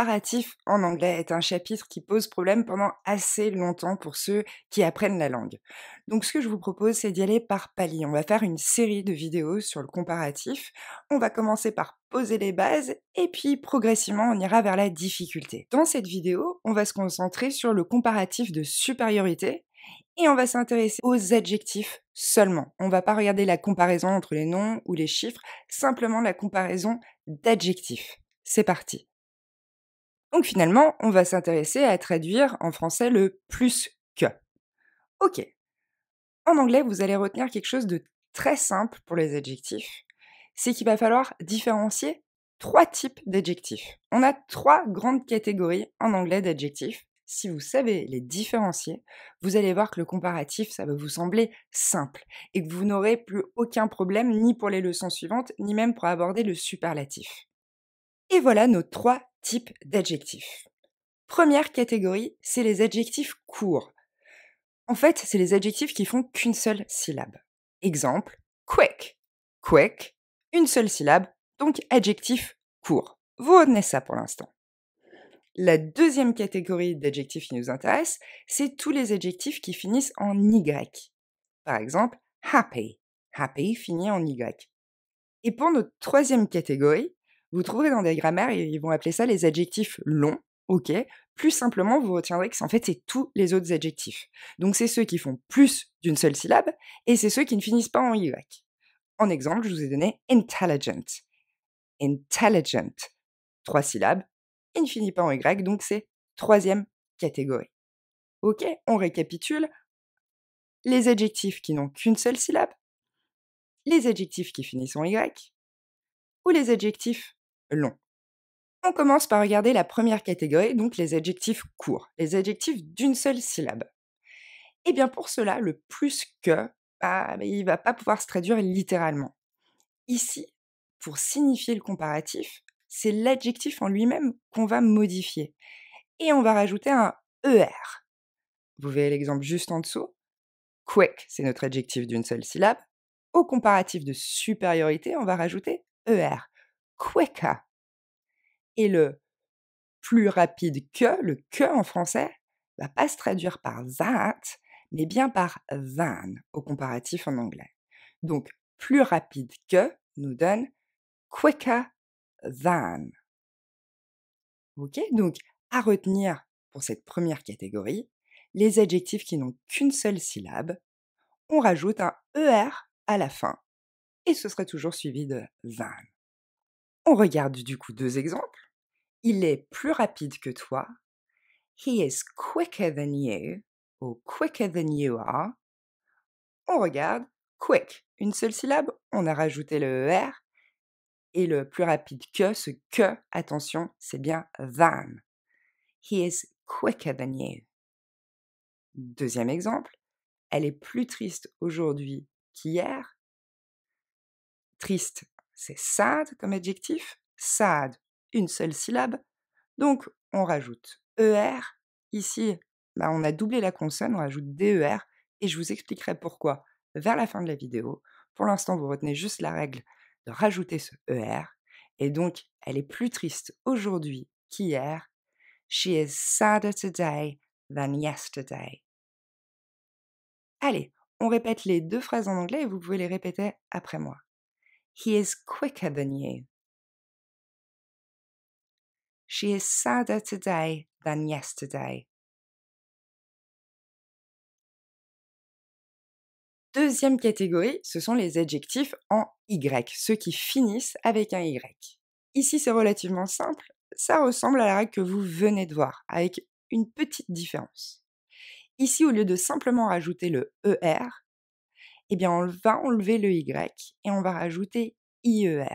comparatif en anglais est un chapitre qui pose problème pendant assez longtemps pour ceux qui apprennent la langue. Donc ce que je vous propose, c'est d'y aller par palier. On va faire une série de vidéos sur le comparatif. On va commencer par poser les bases et puis progressivement on ira vers la difficulté. Dans cette vidéo, on va se concentrer sur le comparatif de supériorité et on va s'intéresser aux adjectifs seulement. On ne va pas regarder la comparaison entre les noms ou les chiffres, simplement la comparaison d'adjectifs. C'est parti. Donc finalement, on va s'intéresser à traduire en français le plus que. Ok. En anglais, vous allez retenir quelque chose de très simple pour les adjectifs, c'est qu'il va falloir différencier trois types d'adjectifs. On a trois grandes catégories en anglais d'adjectifs. Si vous savez les différencier, vous allez voir que le comparatif, ça va vous sembler simple et que vous n'aurez plus aucun problème ni pour les leçons suivantes, ni même pour aborder le superlatif. Et voilà nos trois types d'adjectifs. Première catégorie, c'est les adjectifs courts. En fait, c'est les adjectifs qui font qu'une seule syllabe. Exemple, quick. Quick, une seule syllabe, donc adjectif court. Vous retenez ça pour l'instant. La deuxième catégorie d'adjectifs qui nous intéresse, c'est tous les adjectifs qui finissent en Y. Par exemple, happy. Happy finit en Y. Et pour notre troisième catégorie, vous trouverez dans des grammaires, ils vont appeler ça les adjectifs longs, ok Plus simplement, vous retiendrez que c'est en fait, tous les autres adjectifs. Donc c'est ceux qui font plus d'une seule syllabe, et c'est ceux qui ne finissent pas en Y. En exemple, je vous ai donné intelligent. Intelligent. Trois syllabes, il ne finit pas en Y, donc c'est troisième catégorie. Ok, on récapitule. Les adjectifs qui n'ont qu'une seule syllabe, les adjectifs qui finissent en Y, ou les adjectifs long. On commence par regarder la première catégorie, donc les adjectifs courts, les adjectifs d'une seule syllabe. Et eh bien pour cela, le plus que, ah, il ne va pas pouvoir se traduire littéralement. Ici, pour signifier le comparatif, c'est l'adjectif en lui-même qu'on va modifier. Et on va rajouter un ER. Vous voyez l'exemple juste en dessous. Quick, c'est notre adjectif d'une seule syllabe. Au comparatif de supériorité, on va rajouter ER. Queka. Et le plus rapide que, le que en français, va pas se traduire par that, mais bien par than au comparatif en anglais. Donc, plus rapide que nous donne quicker than. Ok, donc à retenir pour cette première catégorie, les adjectifs qui n'ont qu'une seule syllabe, on rajoute un er à la fin et ce serait toujours suivi de than. On regarde du coup deux exemples. Il est plus rapide que toi. He is quicker than you. Ou quicker than you are. On regarde. Quick, une seule syllabe. On a rajouté le ER. Et le plus rapide que, ce que, attention, c'est bien than. He is quicker than you. Deuxième exemple. Elle est plus triste aujourd'hui qu'hier. Triste, c'est sad comme adjectif. Sad, une seule syllabe. Donc, on rajoute ER. Ici, bah, on a doublé la consonne, on rajoute DER, et je vous expliquerai pourquoi vers la fin de la vidéo. Pour l'instant, vous retenez juste la règle de rajouter ce ER, et donc, elle est plus triste aujourd'hui qu'hier. She is sadder today than yesterday. Allez, on répète les deux phrases en anglais et vous pouvez les répéter après moi. He is quicker than you. She is sadder today than yesterday. Deuxième catégorie, ce sont les adjectifs en Y, ceux qui finissent avec un Y. Ici, c'est relativement simple, ça ressemble à la règle que vous venez de voir, avec une petite différence. Ici, au lieu de simplement rajouter le ER, eh bien, on va enlever le Y et on va rajouter IER.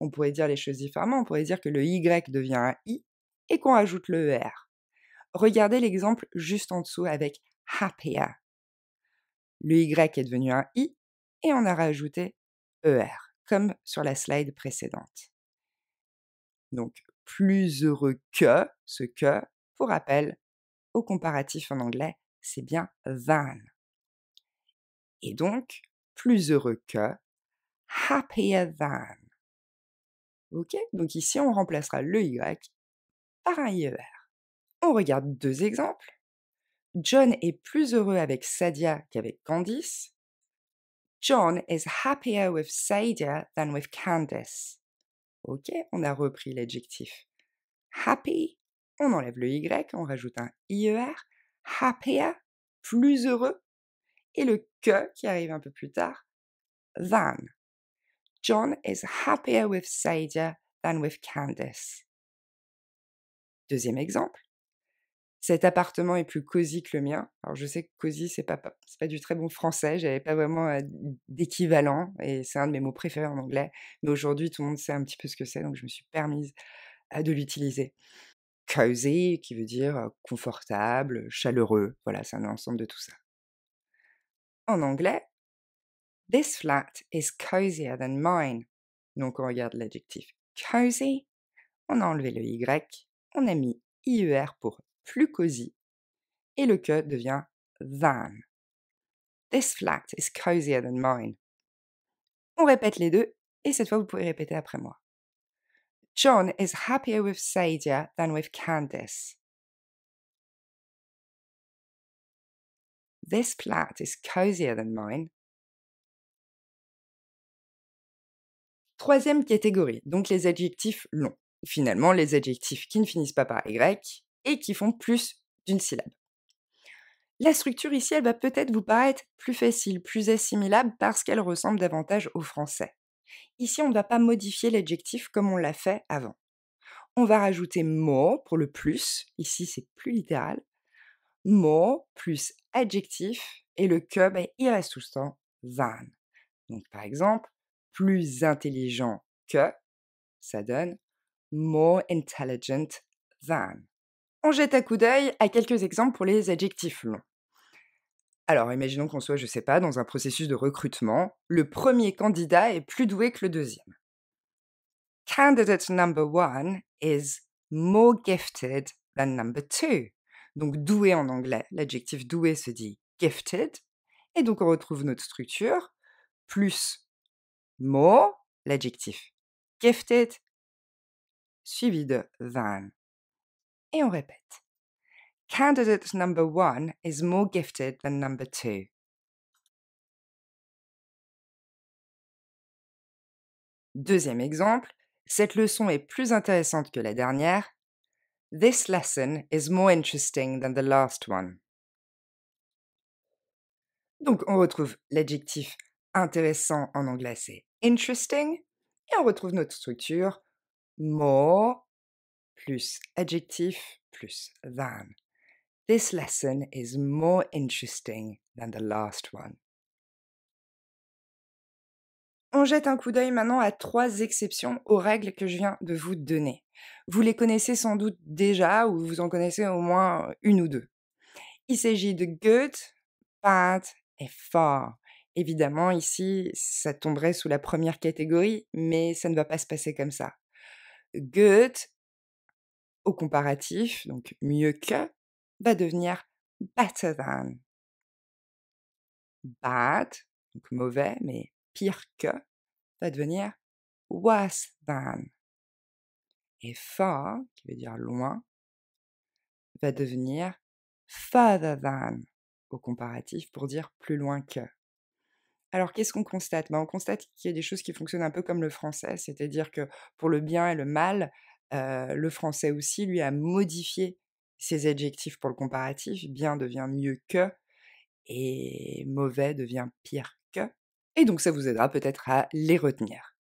On pourrait dire les choses différemment, on pourrait dire que le Y devient un I et qu'on ajoute le ER. Regardez l'exemple juste en dessous avec happier. Le Y est devenu un I et on a rajouté ER, comme sur la slide précédente. Donc, plus heureux que, ce que, pour rappel, au comparatif en anglais, c'est bien than. Et donc, plus heureux que, happier than. Ok Donc ici, on remplacera le Y par un IER. On regarde deux exemples. John est plus heureux avec Sadia qu'avec Candice. John is happier with Sadia than with Candice. Ok, on a repris l'adjectif happy, on enlève le Y, on rajoute un IER, happier, plus heureux, et le que qui arrive un peu plus tard, than, John is happier with Sadia than with Candace. Deuxième exemple. Cet appartement est plus cosy que le mien. Alors je sais que cosy c'est pas c'est pas du très bon français, j'avais pas vraiment euh, d'équivalent et c'est un de mes mots préférés en anglais, mais aujourd'hui tout le monde sait un petit peu ce que c'est donc je me suis permise euh, de l'utiliser. Cozy qui veut dire euh, confortable, chaleureux. Voilà, c'est un ensemble de tout ça. En anglais, This flat is cozier than mine. Donc on regarde l'adjectif cozy, on a enlevé le y, on a mis ier pour plus cosy, et le que devient than. This flat is cozier than mine. On répète les deux, et cette fois vous pouvez répéter après moi. John is happier with Sadia than with Candace. This flat is cozier than mine. Troisième catégorie, donc les adjectifs longs. Finalement, les adjectifs qui ne finissent pas par Y et qui font plus d'une syllabe. La structure ici, elle va peut-être vous paraître plus facile, plus assimilable parce qu'elle ressemble davantage au français. Ici, on ne va pas modifier l'adjectif comme on l'a fait avant. On va rajouter mot pour le plus, ici c'est plus littéral, mot plus adjectif, et le cube il reste van. Donc par exemple, plus intelligent que, ça donne more intelligent than. On jette un coup d'œil à quelques exemples pour les adjectifs longs. Alors, imaginons qu'on soit, je sais pas, dans un processus de recrutement. Le premier candidat est plus doué que le deuxième. Candidate number one is more gifted than number two. Donc, doué en anglais. L'adjectif doué se dit gifted. Et donc, on retrouve notre structure. Plus More l'adjectif gifted, suivi de than. Et on répète. Candidate number one is more gifted than number two. Deuxième exemple, cette leçon est plus intéressante que la dernière. This lesson is more interesting than the last one. Donc on retrouve l'adjectif Intéressant en anglais, c'est interesting. Et on retrouve notre structure more plus adjectif plus than. This lesson is more interesting than the last one. On jette un coup d'œil maintenant à trois exceptions aux règles que je viens de vous donner. Vous les connaissez sans doute déjà ou vous en connaissez au moins une ou deux. Il s'agit de good, bad et far. Évidemment, ici, ça tomberait sous la première catégorie, mais ça ne va pas se passer comme ça. Good, au comparatif, donc mieux que, va devenir better than. Bad, donc mauvais, mais pire que, va devenir worse than. Et far, qui veut dire loin, va devenir further than au comparatif pour dire plus loin que. Alors qu'est-ce qu'on constate ben, On constate qu'il y a des choses qui fonctionnent un peu comme le français, c'est-à-dire que pour le bien et le mal, le français aussi, lui, a modifié ses adjectifs pour le comparatif. Bien devient mieux que et mauvais devient pire que. Et donc ça vous aidera peut-être à les retenir.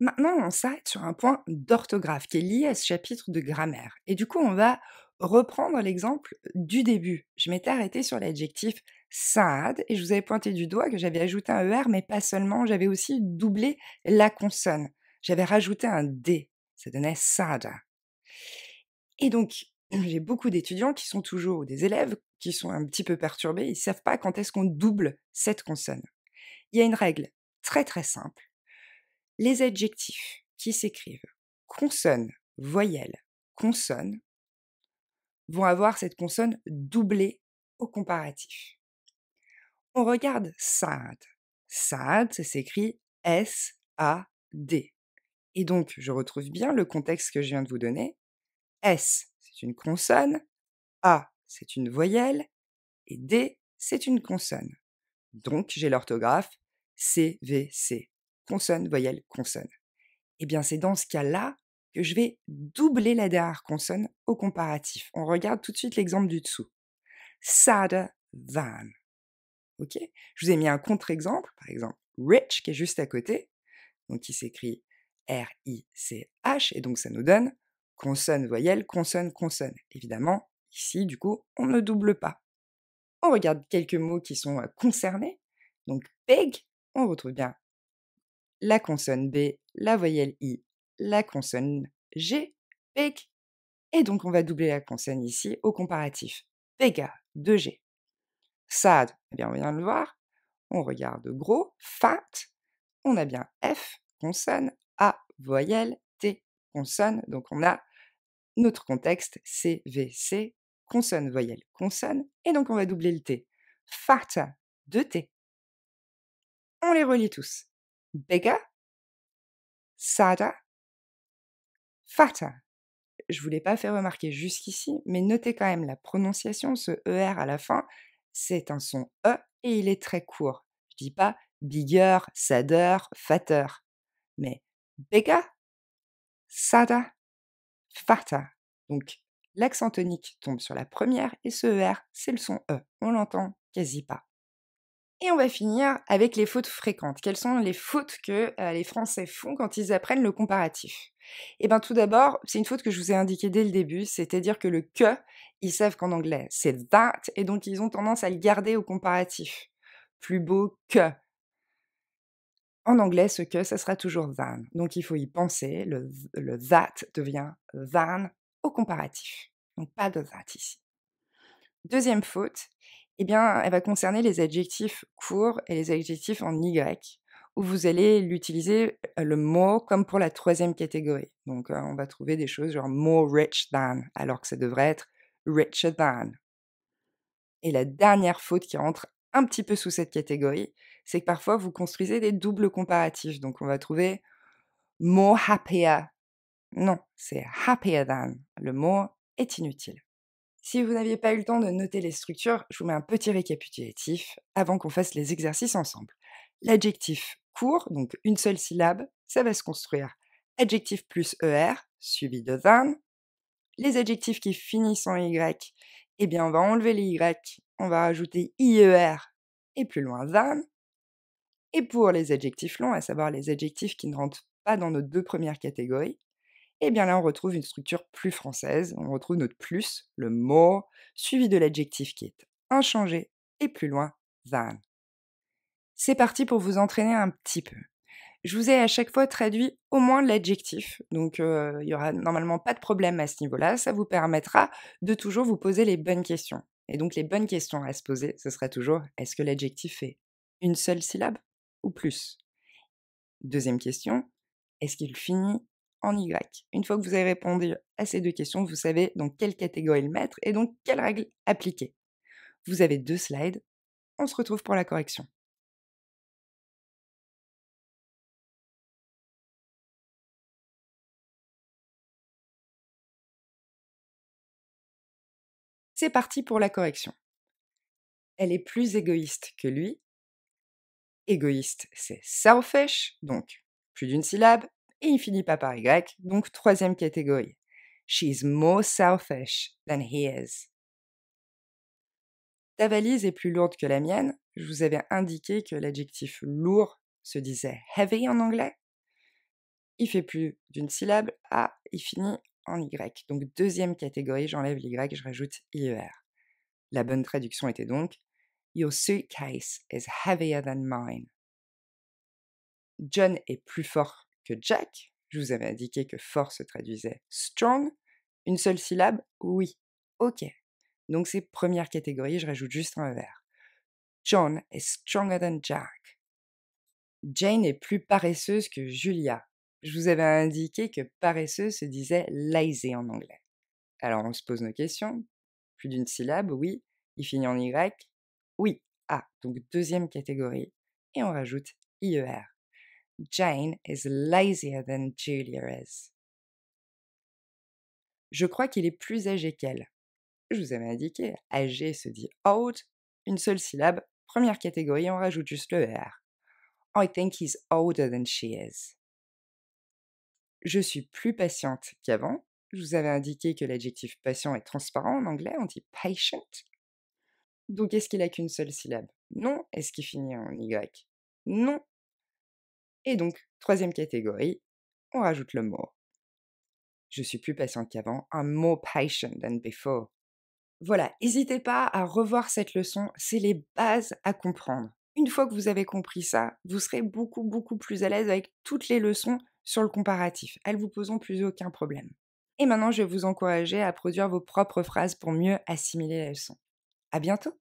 Maintenant, on s'arrête sur un point d'orthographe qui est lié à ce chapitre de grammaire. Et du coup, on va reprendre l'exemple du début. Je m'étais arrêtée sur l'adjectif Saad, et je vous avais pointé du doigt que j'avais ajouté un ER, mais pas seulement, j'avais aussi doublé la consonne. J'avais rajouté un D, ça donnait Saada. Et donc, j'ai beaucoup d'étudiants qui sont toujours, des élèves qui sont un petit peu perturbés, ils ne savent pas quand est-ce qu'on double cette consonne. Il y a une règle très très simple. Les adjectifs qui s'écrivent consonne, voyelle, consonne, vont avoir cette consonne doublée au comparatif on regarde SAD. SAD, ça s'écrit S-A-D. Et donc, je retrouve bien le contexte que je viens de vous donner. S, c'est une consonne. A, c'est une voyelle. Et D, c'est une consonne. Donc, j'ai l'orthographe C-V-C. Consonne, voyelle, consonne. Et eh bien, c'est dans ce cas-là que je vais doubler la dernière consonne au comparatif. On regarde tout de suite l'exemple du dessous. sad van. Ok Je vous ai mis un contre-exemple, par exemple rich qui est juste à côté, donc qui s'écrit R-I-C-H, et donc ça nous donne consonne, voyelle, consonne, consonne. Évidemment, ici, du coup, on ne double pas. On regarde quelques mots qui sont euh, concernés. Donc, peg, on retrouve bien la consonne B, la voyelle I, la consonne G, peg. Et donc, on va doubler la consonne ici au comparatif. Pega, 2G. Sad, eh on vient de le voir, on regarde gros, fat, on a bien F, consonne, A, voyelle, T, consonne, donc on a notre contexte C, V, C, consonne, voyelle, consonne, et donc on va doubler le T. Fata, deux t On les relie tous. Bega, Sada, Fata. Je voulais pas faire remarquer jusqu'ici, mais notez quand même la prononciation, ce ER à la fin, c'est un son E et il est très court. Je dis pas bigger, sadder, fatter, mais bega, sada, farta. Donc l'accent tonique tombe sur la première et ce e R, c'est le son E. On l'entend quasi pas. Et on va finir avec les fautes fréquentes. Quelles sont les fautes que euh, les Français font quand ils apprennent le comparatif Eh bien tout d'abord, c'est une faute que je vous ai indiquée dès le début, c'est-à-dire que le que, ils savent qu'en anglais c'est that, et donc ils ont tendance à le garder au comparatif. Plus beau que. En anglais, ce que, ça sera toujours than. Donc il faut y penser, le, le that devient than au comparatif. Donc pas de that ici. Deuxième faute, eh bien, elle va concerner les adjectifs courts et les adjectifs en Y, où vous allez l'utiliser euh, le mot comme pour la troisième catégorie. Donc, euh, on va trouver des choses genre more rich than, alors que ça devrait être richer than. Et la dernière faute qui rentre un petit peu sous cette catégorie, c'est que parfois vous construisez des doubles comparatifs. Donc, on va trouver more happier. Non, c'est happier than. Le mot est inutile. Si vous n'aviez pas eu le temps de noter les structures, je vous mets un petit récapitulatif avant qu'on fasse les exercices ensemble. L'adjectif court, donc une seule syllabe, ça va se construire adjectif plus er, suivi de than. Les adjectifs qui finissent en y, eh bien on va enlever les y, on va rajouter ier et plus loin than. Et pour les adjectifs longs, à savoir les adjectifs qui ne rentrent pas dans nos deux premières catégories, et eh bien là, on retrouve une structure plus française, on retrouve notre plus, le mot, suivi de l'adjectif qui est inchangé, et plus loin, van. C'est parti pour vous entraîner un petit peu. Je vous ai à chaque fois traduit au moins l'adjectif, donc il n'y aura normalement pas de problème à ce niveau-là, ça vous permettra de toujours vous poser les bonnes questions. Et donc les bonnes questions à se poser, ce sera toujours est-ce que l'adjectif est une seule syllabe ou plus Deuxième question, est-ce qu'il finit en Y. Une fois que vous avez répondu à ces deux questions, vous savez dans quelle catégorie le mettre et donc quelle règle appliquer. Vous avez deux slides. On se retrouve pour la correction. C'est parti pour la correction. Elle est plus égoïste que lui. Égoïste, c'est selfish, donc plus d'une syllabe, et il finit pas par Y, donc troisième catégorie. She's more selfish than he is. Ta valise est plus lourde que la mienne. Je vous avais indiqué que l'adjectif lourd se disait heavy en anglais. Il fait plus d'une syllabe. Ah, il finit en Y. Donc deuxième catégorie, j'enlève l'Y, je rajoute IER. La bonne traduction était donc Your suitcase is heavier than mine. John est plus fort Jack, je vous avais indiqué que fort se traduisait strong, une seule syllabe, oui. Ok. Donc ces premières catégories, je rajoute juste un verre. John est stronger than Jack. Jane est plus paresseuse que Julia. Je vous avais indiqué que paresseuse se disait lazy en anglais. Alors on se pose nos questions. Plus d'une syllabe, oui. Il finit en Y, oui. Ah, donc deuxième catégorie. Et on rajoute IER. Jane is lazier than Julia is. Je crois qu'il est plus âgé qu'elle. Je vous avais indiqué, âgé se dit old, une seule syllabe, première catégorie, on rajoute juste le R. I think he's older than she is. Je suis plus patiente qu'avant. Je vous avais indiqué que l'adjectif patient est transparent en anglais, on dit patient. Donc est-ce qu'il a qu'une seule syllabe Non. Est-ce qu'il finit en Y Non. Et donc, troisième catégorie, on rajoute le mot. Je suis plus patient qu'avant, un more patient than before. Voilà, n'hésitez pas à revoir cette leçon, c'est les bases à comprendre. Une fois que vous avez compris ça, vous serez beaucoup beaucoup plus à l'aise avec toutes les leçons sur le comparatif. Elles vous poseront plus aucun problème. Et maintenant, je vais vous encourager à produire vos propres phrases pour mieux assimiler la leçon. À bientôt!